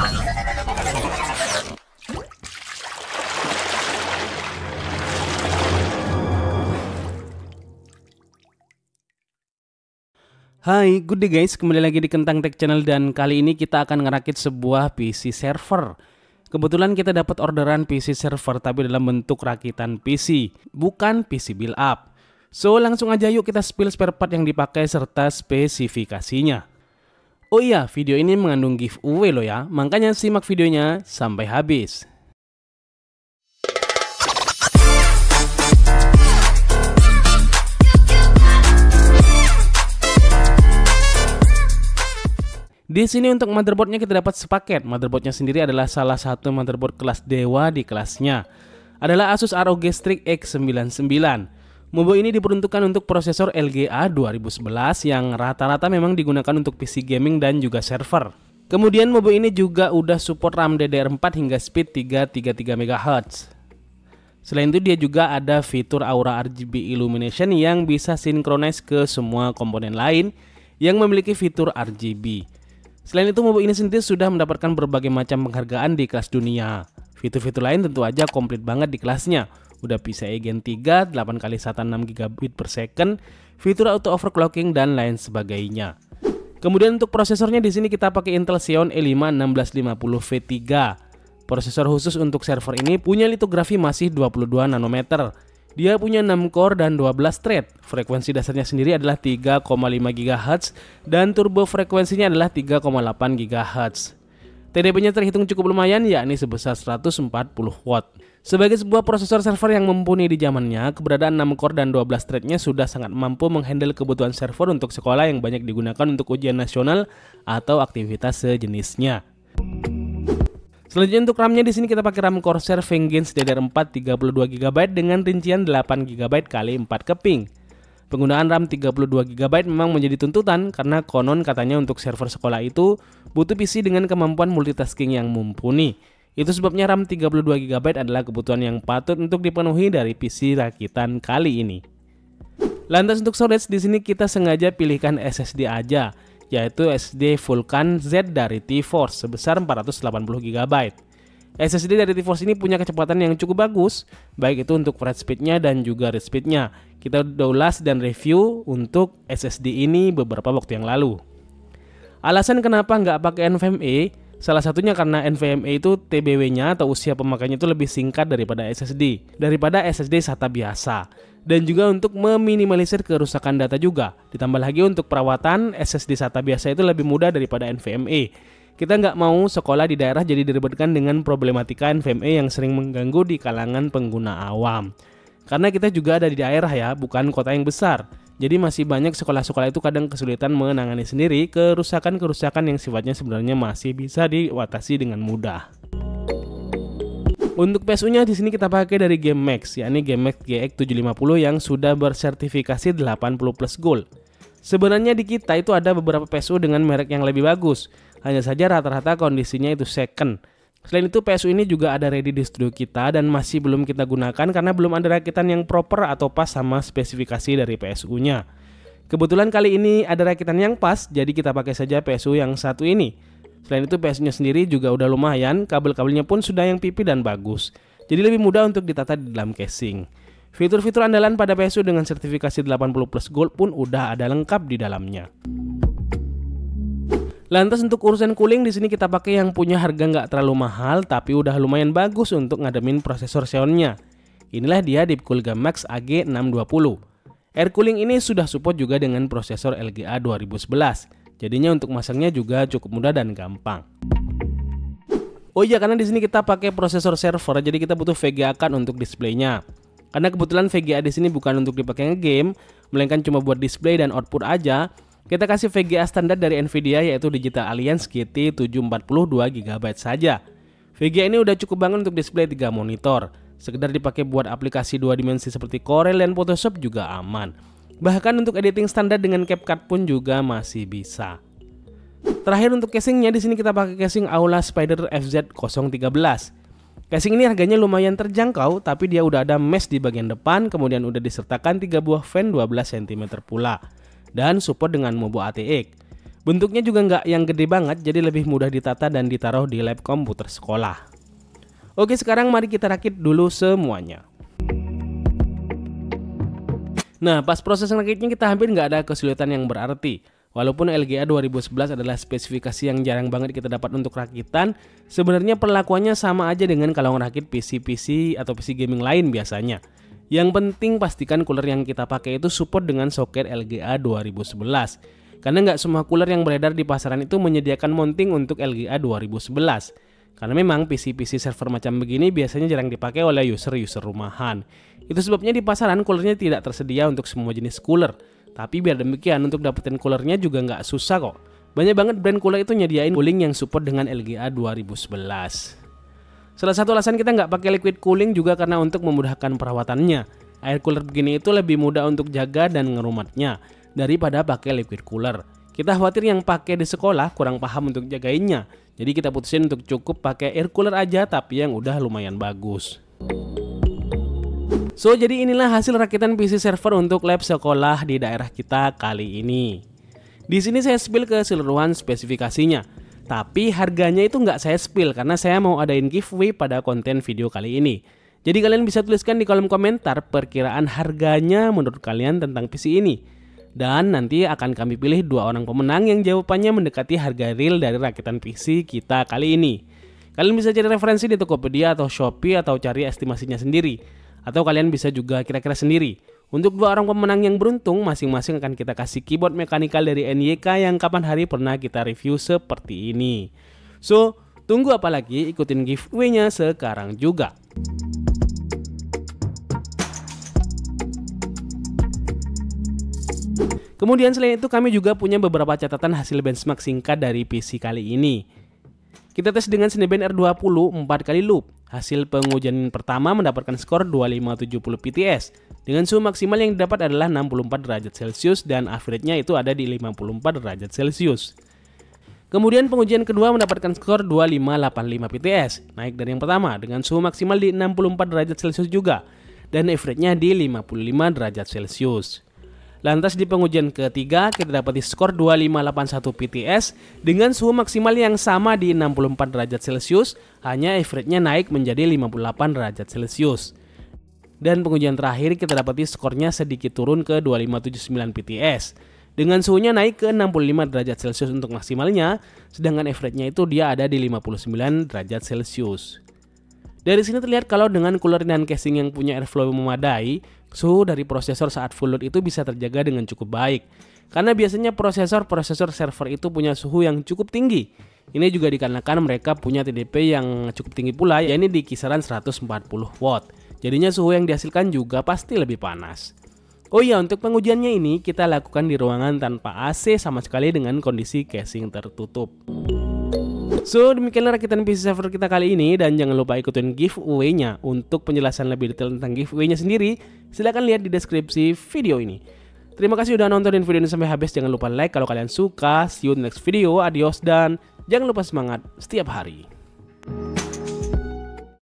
Hai, good day guys. Kembali lagi di Kentang Tech Channel dan kali ini kita akan ngerakit sebuah PC server. Kebetulan kita dapat orderan PC server tapi dalam bentuk rakitan PC, bukan PC build up. So, langsung aja yuk kita spill spare part yang dipakai serta spesifikasinya. Oh iya, video ini mengandung giveaway loh ya, makanya simak videonya sampai habis. Di sini untuk motherboardnya kita dapat sepaket. Motherboardnya sendiri adalah salah satu motherboard kelas dewa di kelasnya. Adalah Asus ROG Strix X99. Mobo ini diperuntukkan untuk prosesor LGA 2011 yang rata-rata memang digunakan untuk PC gaming dan juga server. Kemudian Mobo ini juga udah support RAM DDR4 hingga speed 333 MHz. Selain itu dia juga ada fitur Aura RGB Illumination yang bisa sinkronize ke semua komponen lain yang memiliki fitur RGB. Selain itu Mobo ini sendiri sudah mendapatkan berbagai macam penghargaan di kelas dunia. Fitur-fitur lain tentu aja komplit banget di kelasnya udah PCIe ya, Gen 3, 8 kali SATA 6 gigabit per second, fitur auto overclocking dan lain sebagainya. Kemudian untuk prosesornya di sini kita pakai Intel Xeon e 5 1650 1650V3. Prosesor khusus untuk server ini punya litografi masih 22 nanometer. Dia punya 6 core dan 12 thread. Frekuensi dasarnya sendiri adalah 3,5 GHz dan turbo frekuensinya adalah 3,8 GHz. TDP-nya terhitung cukup lumayan yakni sebesar 140 watt. Sebagai sebuah prosesor server yang mumpuni di zamannya, keberadaan 6 core dan 12 threadnya sudah sangat mampu menghandle kebutuhan server untuk sekolah yang banyak digunakan untuk ujian nasional atau aktivitas sejenisnya. Selanjutnya untuk RAM-nya di sini kita pakai RAM Corsair Vengeance DDR4 32GB dengan rincian 8GB kali 4 keping. Penggunaan RAM 32GB memang menjadi tuntutan karena konon katanya untuk server sekolah itu butuh PC dengan kemampuan multitasking yang mumpuni. Itu sebabnya RAM 32GB adalah kebutuhan yang patut untuk dipenuhi dari PC rakitan kali ini. Lantas untuk storage di sini kita sengaja pilihkan SSD aja, yaitu SSD Vulkan Z dari T-Force sebesar 480GB. SSD dari T-Force ini punya kecepatan yang cukup bagus, baik itu untuk read speednya dan juga read speednya. Kita udah ulas dan review untuk SSD ini beberapa waktu yang lalu. Alasan kenapa nggak pakai NVMe Salah satunya karena NVMe itu TBW-nya atau usia pemakainya itu lebih singkat daripada SSD, daripada SSD SATA biasa. Dan juga untuk meminimalisir kerusakan data juga. Ditambah lagi untuk perawatan, SSD SATA biasa itu lebih mudah daripada NVMe. Kita nggak mau sekolah di daerah jadi direbutkan dengan problematika NVMe yang sering mengganggu di kalangan pengguna awam. Karena kita juga ada di daerah ya, bukan kota yang besar jadi masih banyak sekolah-sekolah itu kadang kesulitan menangani sendiri kerusakan-kerusakan yang sifatnya sebenarnya masih bisa diwatasi dengan mudah. Untuk PSU-nya di sini kita pakai dari game Max, yakni game Max GX 750 yang sudah bersertifikasi 80 plus gold. Sebenarnya di kita itu ada beberapa PSU dengan merek yang lebih bagus, hanya saja rata-rata kondisinya itu second. Selain itu PSU ini juga ada ready di studio kita dan masih belum kita gunakan karena belum ada rakitan yang proper atau pas sama spesifikasi dari PSU-nya. Kebetulan kali ini ada rakitan yang pas, jadi kita pakai saja PSU yang satu ini. Selain itu PSU-nya sendiri juga udah lumayan, kabel-kabelnya pun sudah yang pipi dan bagus. Jadi lebih mudah untuk ditata di dalam casing. Fitur-fitur andalan pada PSU dengan sertifikasi 80 plus gold pun udah ada lengkap di dalamnya. Lantas untuk urusan cooling di sini kita pakai yang punya harga nggak terlalu mahal tapi udah lumayan bagus untuk ngademin prosesor Xeon-nya. Inilah dia Deepcool Max AG620. Air cooling ini sudah support juga dengan prosesor LGA 2011. Jadinya untuk masangnya juga cukup mudah dan gampang. Oh iya karena di sini kita pakai prosesor server jadi kita butuh VGA kan untuk displaynya. Karena kebetulan VGA di sini bukan untuk dipakai game, melainkan cuma buat display dan output aja. Kita kasih VGA standar dari Nvidia yaitu Digital Alliance gt 742 gb saja. VGA ini udah cukup banget untuk display 3 monitor. Sekedar dipakai buat aplikasi dua dimensi seperti Corel dan Photoshop juga aman. Bahkan untuk editing standar dengan CapCut pun juga masih bisa. Terakhir untuk casingnya di sini kita pakai casing Aula Spider FZ013. Casing ini harganya lumayan terjangkau, tapi dia udah ada mesh di bagian depan, kemudian udah disertakan 3 buah fan 12 cm pula dan support dengan Mobo ATX. Bentuknya juga nggak yang gede banget, jadi lebih mudah ditata dan ditaruh di lab komputer sekolah. Oke, sekarang mari kita rakit dulu semuanya. Nah, pas proses rakitnya kita hampir nggak ada kesulitan yang berarti. Walaupun LGA 2011 adalah spesifikasi yang jarang banget kita dapat untuk rakitan, sebenarnya perlakuannya sama aja dengan kalau ngerakit PC-PC atau PC gaming lain biasanya. Yang penting pastikan cooler yang kita pakai itu support dengan soket LGA 2011. Karena nggak semua cooler yang beredar di pasaran itu menyediakan mounting untuk LGA 2011. Karena memang PC-PC server macam begini biasanya jarang dipakai oleh user-user rumahan. Itu sebabnya di pasaran coolernya tidak tersedia untuk semua jenis cooler. Tapi biar demikian untuk dapetin coolernya juga nggak susah kok. Banyak banget brand cooler itu nyediain cooling yang support dengan LGA 2011. Salah satu alasan kita nggak pakai liquid cooling juga karena untuk memudahkan perawatannya. Air cooler begini itu lebih mudah untuk jaga dan ngerumatnya daripada pakai liquid cooler. Kita khawatir yang pakai di sekolah kurang paham untuk jagainnya. Jadi kita putusin untuk cukup pakai air cooler aja tapi yang udah lumayan bagus. So jadi inilah hasil rakitan PC server untuk lab sekolah di daerah kita kali ini. Di sini saya spill keseluruhan spesifikasinya. Tapi harganya itu nggak saya spill karena saya mau adain giveaway pada konten video kali ini. Jadi kalian bisa tuliskan di kolom komentar perkiraan harganya menurut kalian tentang PC ini. Dan nanti akan kami pilih dua orang pemenang yang jawabannya mendekati harga real dari rakitan PC kita kali ini. Kalian bisa cari referensi di Tokopedia atau Shopee atau cari estimasinya sendiri. Atau kalian bisa juga kira-kira sendiri. Untuk dua orang pemenang yang beruntung, masing-masing akan kita kasih keyboard mekanikal dari NYK yang kapan hari pernah kita review seperti ini. So, tunggu apa lagi? Ikutin giveaway-nya sekarang juga. Kemudian selain itu kami juga punya beberapa catatan hasil benchmark singkat dari PC kali ini. Kita tes dengan Cinebench R20 4 kali loop. Hasil pengujian pertama mendapatkan skor 2570 PTS dengan suhu maksimal yang didapat adalah 64 derajat Celcius dan average-nya itu ada di 54 derajat Celcius. Kemudian pengujian kedua mendapatkan skor 2585 PTS, naik dari yang pertama dengan suhu maksimal di 64 derajat Celcius juga dan average-nya di 55 derajat Celcius. Lantas di pengujian ketiga kita dapat skor 2581 PTS dengan suhu maksimal yang sama di 64 derajat Celcius, hanya average-nya naik menjadi 58 derajat Celcius. Dan pengujian terakhir kita dapati skornya sedikit turun ke 2579 PTS. Dengan suhunya naik ke 65 derajat Celcius untuk maksimalnya, sedangkan average-nya itu dia ada di 59 derajat Celcius. Dari sini terlihat kalau dengan cooler dan casing yang punya airflow memadai, suhu dari prosesor saat full load itu bisa terjaga dengan cukup baik. Karena biasanya prosesor-prosesor server itu punya suhu yang cukup tinggi. Ini juga dikarenakan mereka punya TDP yang cukup tinggi pula, yaitu di kisaran 140 watt. Jadinya suhu yang dihasilkan juga pasti lebih panas. Oh iya, untuk pengujiannya ini kita lakukan di ruangan tanpa AC sama sekali dengan kondisi casing tertutup. So demikianlah rakitan PC server kita kali ini dan jangan lupa ikutin giveaway-nya. Untuk penjelasan lebih detail tentang giveaway-nya sendiri, silahkan lihat di deskripsi video ini. Terima kasih sudah nontonin video ini sampai habis. Jangan lupa like kalau kalian suka. See you in next video. Adios dan jangan lupa semangat setiap hari.